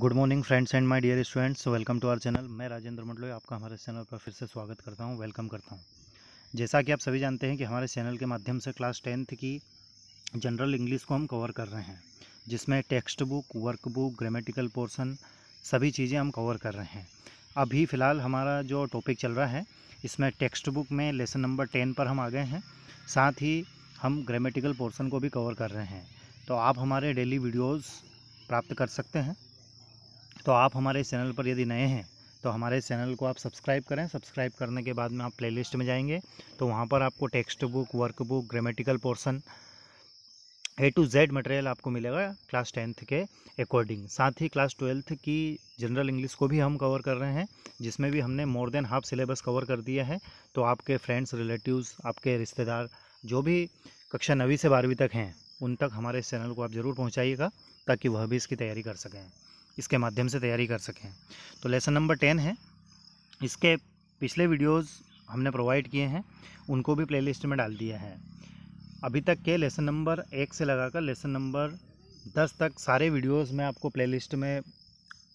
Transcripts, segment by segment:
good morning friends and my dear students welcome to our channel मैं राजेंद्र मंडलोई आपका हमारे channel पर फिर से स्वागत करता हूं वेलकम करता हूं जैसा कि आप सभी जानते हैं कि हमारे चैनल के माध्यम से क्लास टेंथ की जनरल इंग्लिश को हम कवर कर रहे हैं जिसमें textbook workbook grammatical portion सभी चीज़ें हम कवर कर रहे हैं अभी फ़िलहाल हमारा जो टॉपिक चल रहा है इसमें टेक्स्ट बुक में लेसन नंबर टेन पर हम आ गए हैं साथ ही हम ग्रामेटिकल पोर्सन को भी कवर कर रहे हैं तो आप हमारे डेली वीडियोज़ प्राप्त कर सकते हैं तो आप हमारे इस चैनल पर यदि नए हैं तो हमारे चैनल को आप सब्सक्राइब करें सब्सक्राइब करने के बाद में आप प्लेलिस्ट में जाएंगे तो वहाँ पर आपको textbook workbook grammatical portion A to Z material आपको मिलेगा क्लास टेंथ के अकॉर्डिंग साथ ही क्लास ट्वेल्थ की जनरल इंग्लिश को भी हम कवर कर रहे हैं जिसमें भी हमने more than half syllabus cover कर दिया है तो आपके फ्रेंड्स रिलेटिव्स आपके रिश्तेदार जो भी कक्षा नवी से बारहवीं तक हैं उन तक हमारे इस चैनल को आप ज़रूर पहुँचाइएगा ताकि वह भी इसकी तैयारी कर सकें इसके माध्यम से तैयारी कर सकें तो लेसन नंबर टेन है इसके पिछले वीडियोस हमने प्रोवाइड किए हैं उनको भी प्लेलिस्ट में डाल दिया है अभी तक के लेसन नंबर एक से लगाकर लेसन नंबर दस तक सारे वीडियोस मैं आपको प्लेलिस्ट में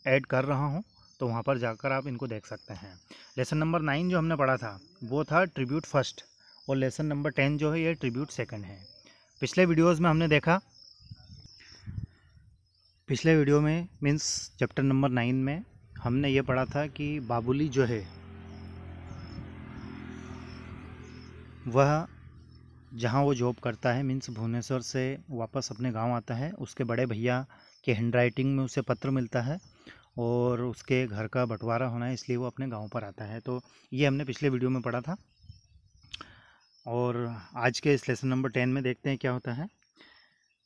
ऐड कर रहा हूँ तो वहाँ पर जाकर आप इनको देख सकते हैं लेसन नंबर नाइन जो हमने पढ़ा था वो था ट्रिब्यूट फर्स्ट और लेसन नंबर टेन जो है ये ट्रिब्यूट सेकेंड है पिछले वीडियोज़ में हमने देखा पिछले वीडियो में मीन्स चैप्टर नंबर नाइन में हमने ये पढ़ा था कि बाबुली जो है वह जहाँ वो जॉब करता है मीन्स भुवनेश्वर से वापस अपने गांव आता है उसके बड़े भैया के हैंडराइटिंग में उसे पत्र मिलता है और उसके घर का बंटवारा होना है इसलिए वो अपने गांव पर आता है तो ये हमने पिछले वीडियो में पढ़ा था और आज के इस लेसन नंबर टेन में देखते हैं क्या होता है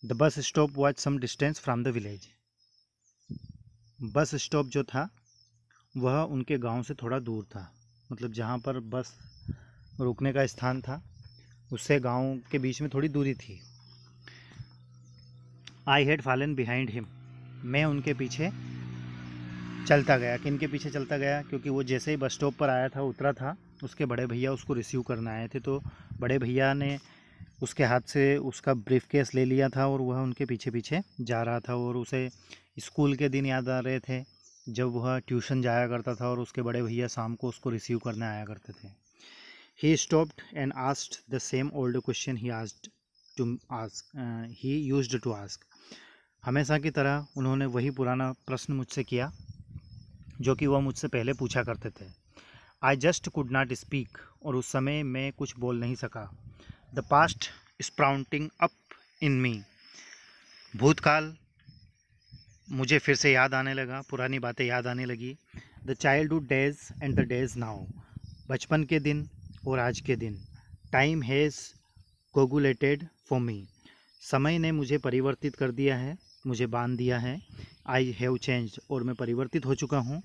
the bus stop was some distance from the village bus stop जो था वह उनके गांव से थोड़ा दूर था मतलब जहां पर बस रुकने का स्थान था उससे गांव के बीच में थोड़ी दूरी थी I had fallen behind him मैं उनके पीछे चलता गया किन के पीछे चलता गया क्योंकि वो जैसे ही बस स्टॉप पर आया था उतरा था उसके बड़े भैया उसको रिसीव करने आए थे तो बड़े भैया ने उसके हाथ से उसका ब्रीफ केस ले लिया था और वह उनके पीछे पीछे जा रहा था और उसे स्कूल के दिन याद आ रहे थे जब वह ट्यूशन जाया करता था और उसके बड़े भैया शाम को उसको रिसीव करने आया करते थे he stopped and asked the same old question he asked to ask he use to ask हमेशा की तरह उन्होंने वही पुराना प्रश्न मुझसे किया जो कि वह मुझसे पहले पूछा करते थे I just could not speak और उस समय मैं कुछ बोल नहीं सका the past sprouting up in me भूतकाल मुझे फिर से याद आने लगा पुरानी बातें याद आने लगी the childhood days and the days now बचपन के दिन और आज के दिन time has coagulated for me समय ने मुझे परिवर्तित कर दिया है मुझे बांध दिया है आई हैव चेंज और मैं परिवर्तित हो चुका हूँ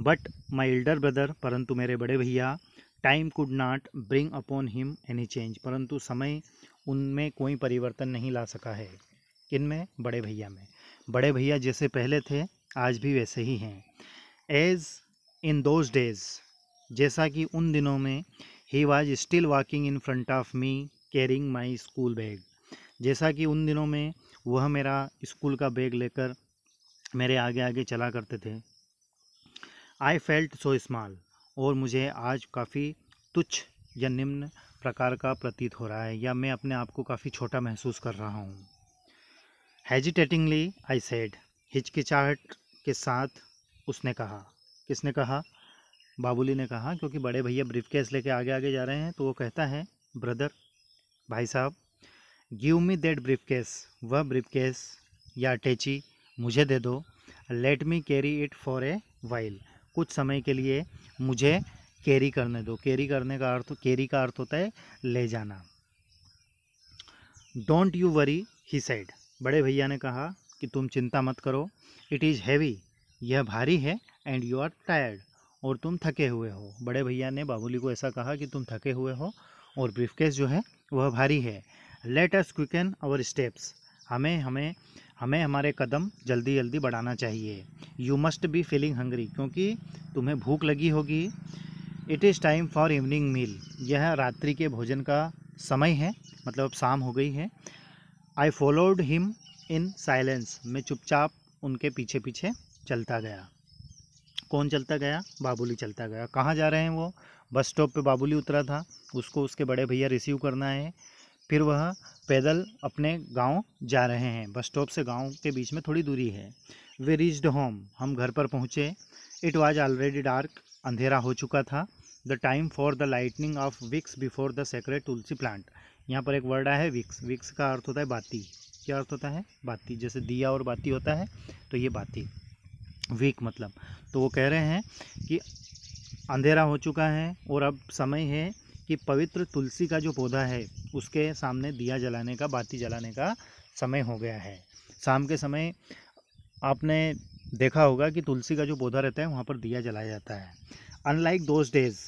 बट माई एल्डर ब्रदर परंतु मेरे बड़े भैया time could not bring upon him any change परंतु समय उनमें कोई परिवर्तन नहीं ला सका है इनमें बड़े भैया में बड़े भैया जैसे पहले थे आज भी वैसे ही हैं एज इन दोज डेज जैसा कि उन दिनों में he was still walking in front of me carrying my school bag जैसा कि उन दिनों में वह मेरा स्कूल का बैग लेकर मेरे आगे आगे चला करते थे आई फेल्ट सो स्मॉल और मुझे आज काफ़ी तुच्छ या निम्न प्रकार का प्रतीत हो रहा है या मैं अपने आप को काफ़ी छोटा महसूस कर रहा हूँ हैजिटेटिंगली आई सेड हिचकिचाहट के साथ उसने कहा किसने कहा बाबुली ने कहा क्योंकि बड़े भैया ब्रीफ केस लेके आगे आगे जा रहे हैं तो वो कहता है ब्रदर भाई साहब give me that briefcase वह ब्रीफ केस या अटैची मुझे दे दो let me carry it for a while कुछ समय के लिए मुझे कैरी करने दो कैरी करने का अर्थ कैरी का अर्थ होता है ले जाना don't you worry he said बड़े भैया ने कहा कि तुम चिंता मत करो इट इज़ हैवी यह भारी है एंड यू आर टायर्ड और तुम थके हुए हो बड़े भैया ने बाबूली को ऐसा कहा कि तुम थके हुए हो और ब्रीफकेस जो है वह भारी है let us quicken our steps हमें हमें हमें हमारे कदम जल्दी जल्दी बढ़ाना चाहिए you must be feeling hungry क्योंकि तुम्हें भूख लगी होगी it is time for evening meal यह रात्रि के भोजन का समय है मतलब शाम हो गई है I followed him in silence मैं चुपचाप उनके पीछे पीछे चलता गया कौन चलता गया बाबुली चलता गया कहाँ जा रहे हैं वो बस स्टॉप पे बाबुली उतरा था उसको उसके बड़े भैया रिसीव करना है फिर वह पैदल अपने गांव जा रहे हैं बस स्टॉप से गांव के बीच में थोड़ी दूरी है वे रीच्ड होम हम घर पर पहुँचे इट वॉज ऑलरेडी डार्क अंधेरा हो चुका था the time for the lightning of wicks before the sacred tulsi plant यहाँ पर एक वर्ड आया है विक्स विक्स का अर्थ होता है बाती क्या अर्थ होता है बाती जैसे दिया और बाती होता है तो ये बाती वीक मतलब तो वो कह रहे हैं कि अंधेरा हो चुका है और अब समय है कि पवित्र तुलसी का जो पौधा है उसके सामने दिया जलाने का बाती जलाने का समय हो गया है शाम के समय आपने देखा होगा कि तुलसी का जो पौधा रहता है वहाँ पर दिया जलाया जाता है unlike those days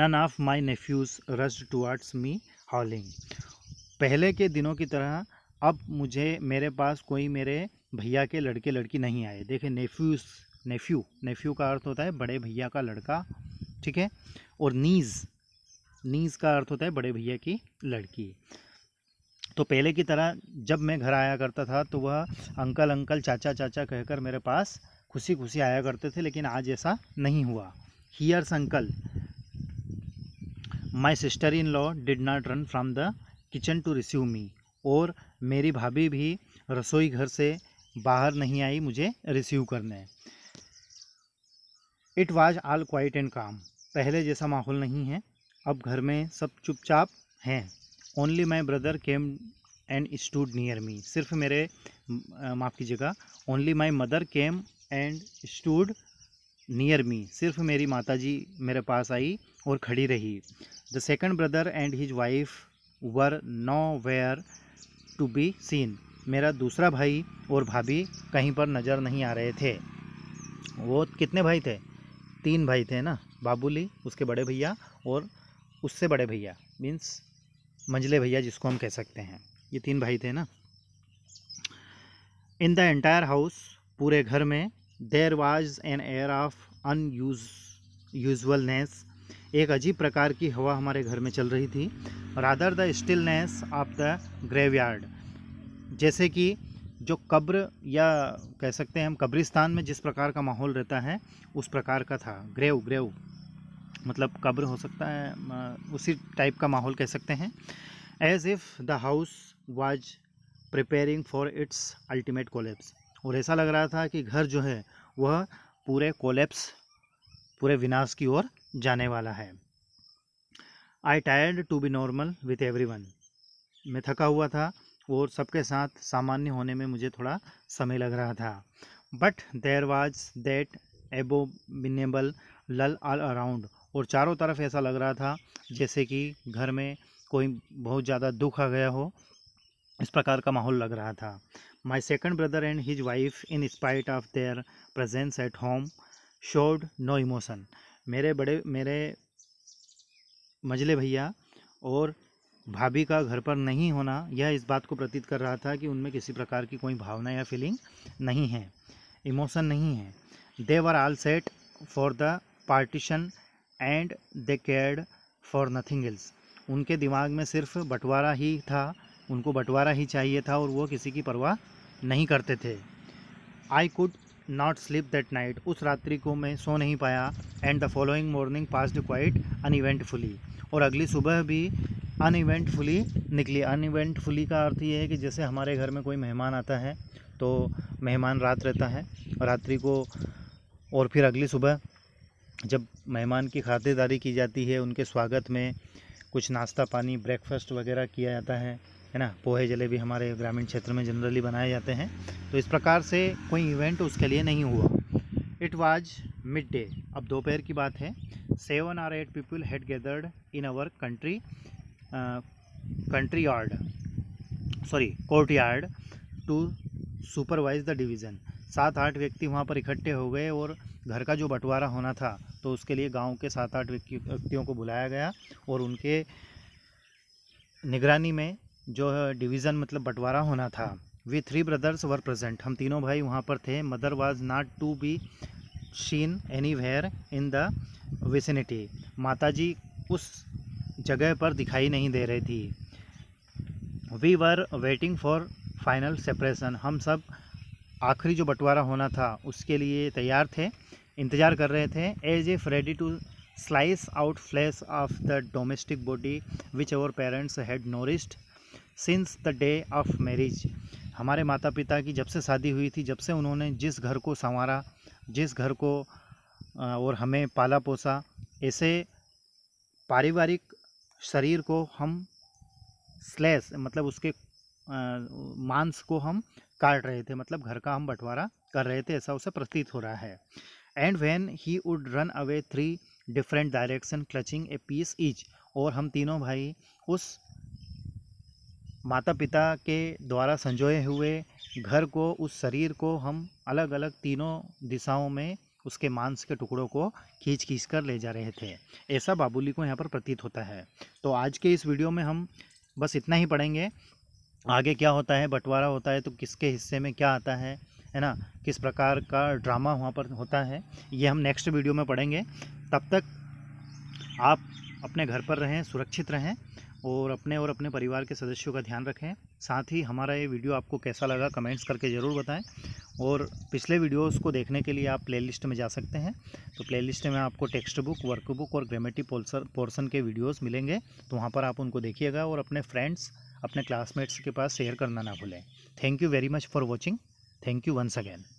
none of my nephews rushed towards me hollering पहले के दिनों की तरह अब मुझे मेरे पास कोई मेरे भैया के लड़के लड़की नहीं आए देखे नेफ्यूज़ नेफ्यू नेफ्यू का अर्थ होता है बड़े भैया का लड़का ठीक है और नीज़ नीज़ का अर्थ होता है बड़े भैया की लड़की तो पहले की तरह जब मैं घर आया करता था तो वह अंकल अंकल चाचा चाचा कहकर मेरे पास खुशी खुशी आया करते थे लेकिन आज ऐसा नहीं हुआ here's uncle my sister in law did not run from the kitchen to receive me और मेरी भाभी भी रसोई घर से बाहर नहीं आई मुझे रिसीव करने it was all quiet and calm पहले जैसा माहौल नहीं है अब घर में सब चुपचाप हैं only my brother came and stood near me सिर्फ मेरे माफ़ कीजिएगा only my mother came and stood near me सिर्फ मेरी माता जी मेरे पास आई और खड़ी रही the second brother and his wife were nowhere to be seen मेरा दूसरा भाई और भाभी कहीं पर नज़र नहीं आ रहे थे वो कितने भाई थे तीन भाई थे ना बाबूली उसके बड़े भैया और उससे बड़े भैया मीन्स मंजले भैया जिसको हम कह सकते हैं ये तीन भाई थे ना इन द एंटायर हाउस पूरे घर में there was an air of unused uselessness एक अजीब प्रकार की हवा हमारे घर में चल रही थी rather the stillness of the graveyard जैसे कि जो कब्र या कह सकते हैं हम कब्रिस्तान में जिस प्रकार का माहौल रहता है उस प्रकार का था ग्रेव ग्रेव मतलब कब्र हो सकता है उसी टाइप का माहौल कह सकते हैं as if the house was preparing for its ultimate collapse और ऐसा लग रहा था कि घर जो है वह पूरे कोलेप्स पूरे विनाश की ओर जाने वाला है I tired to be normal with everyone मैं थका हुआ था और सबके साथ सामान्य होने में मुझे थोड़ा समय लग रहा था but there was that abominable lull all around और चारों तरफ ऐसा लग रहा था जैसे कि घर में कोई बहुत ज़्यादा दुख आ गया हो इस प्रकार का माहौल लग रहा था my second brother and his wife in spite of their presence at home showed no emotion मेरे बड़े मेरे मजले भैया और भाभी का घर पर नहीं होना यह इस बात को प्रतीत कर रहा था कि उनमें किसी प्रकार की कोई भावना या फीलिंग नहीं है इमोशन नहीं है they were all set for the partition and they cared for nothing else उनके दिमाग में सिर्फ बंटवारा ही था उनको बंटवारा ही चाहिए था और वो किसी की परवाह नहीं करते थे I could not sleep that night उस रात्रि को मैं सो नहीं पाया and the following morning passed quite eventfully और अगली सुबह भी अनइवेंटफुली निकली अनइवेंटफुली का अर्थ ये है कि जैसे हमारे घर में कोई मेहमान आता है तो मेहमान रात रहता है रात्रि को और फिर अगली सुबह जब मेहमान की खातिरदारी की जाती है उनके स्वागत में कुछ नाश्ता पानी ब्रेकफास्ट वगैरह किया जाता है है ना पोहे जलेबी हमारे ग्रामीण क्षेत्र में जनरली बनाए जाते हैं तो इस प्रकार से कोई इवेंट उसके लिए नहीं हुआ इट वाज मिड डे अब दोपहर की बात है seven or eight people had gathered in our country country yard sorry courtyard to supervise the division सात आठ व्यक्ति वहाँ पर इकट्ठे हो गए और घर का जो बंटवारा होना था तो उसके लिए गांव के सात आठ व्यक्तियों को बुलाया गया और उनके निगरानी में जो डिवीज़न मतलब बंटवारा होना था we three brothers were present हम तीनों भाई वहाँ पर थे mother was not to be seen anywhere in the vicinity माता जी उस जगह पर दिखाई नहीं दे रही थी we were waiting for final separation हम सब आखिरी जो बंटवारा होना था उसके लिए तैयार थे इंतज़ार कर रहे थे as if ready to slice out flesh of the domestic body which our parents had nourished since the day of marriage हमारे माता पिता की जब से शादी हुई थी जब से उन्होंने जिस घर को संवारा जिस घर को और हमें पाला पोसा ऐसे पारिवारिक शरीर को हम स्लैश मतलब उसके मांस को हम काट रहे थे मतलब घर का हम बंटवारा कर रहे थे ऐसा उसे प्रतीत हो रहा है and when he would run away three different direction clutching a piece each और हम तीनों भाई उस माता पिता के द्वारा संजोए हुए घर को उस शरीर को हम अलग अलग तीनों दिशाओं में उसके मांस के टुकड़ों को खींच खींच कर ले जा रहे थे ऐसा बाबुली को यहाँ पर प्रतीत होता है तो आज के इस वीडियो में हम बस इतना ही पढ़ेंगे आगे क्या होता है बंटवारा होता है तो किसके हिस्से में क्या आता है है ना किस प्रकार का ड्रामा वहाँ पर होता है ये हम नेक्स्ट वीडियो में पढ़ेंगे तब तक आप अपने घर पर रहें सुरक्षित रहें और अपने और अपने परिवार के सदस्यों का ध्यान रखें साथ ही हमारा ये वीडियो आपको कैसा लगा कमेंट्स करके ज़रूर बताएं और पिछले वीडियोस को देखने के लिए आप प्लेलिस्ट में जा सकते हैं तो प्लेलिस्ट में आपको टेक्स्ट बुक वर्कबुक और ग्रेमेटिक पोर्सन के वीडियोस मिलेंगे तो वहाँ पर आप उनको देखिएगा और अपने फ्रेंड्स अपने क्लासमेट्स के पास शेयर करना ना भूलें thank you very much for watching thank you once again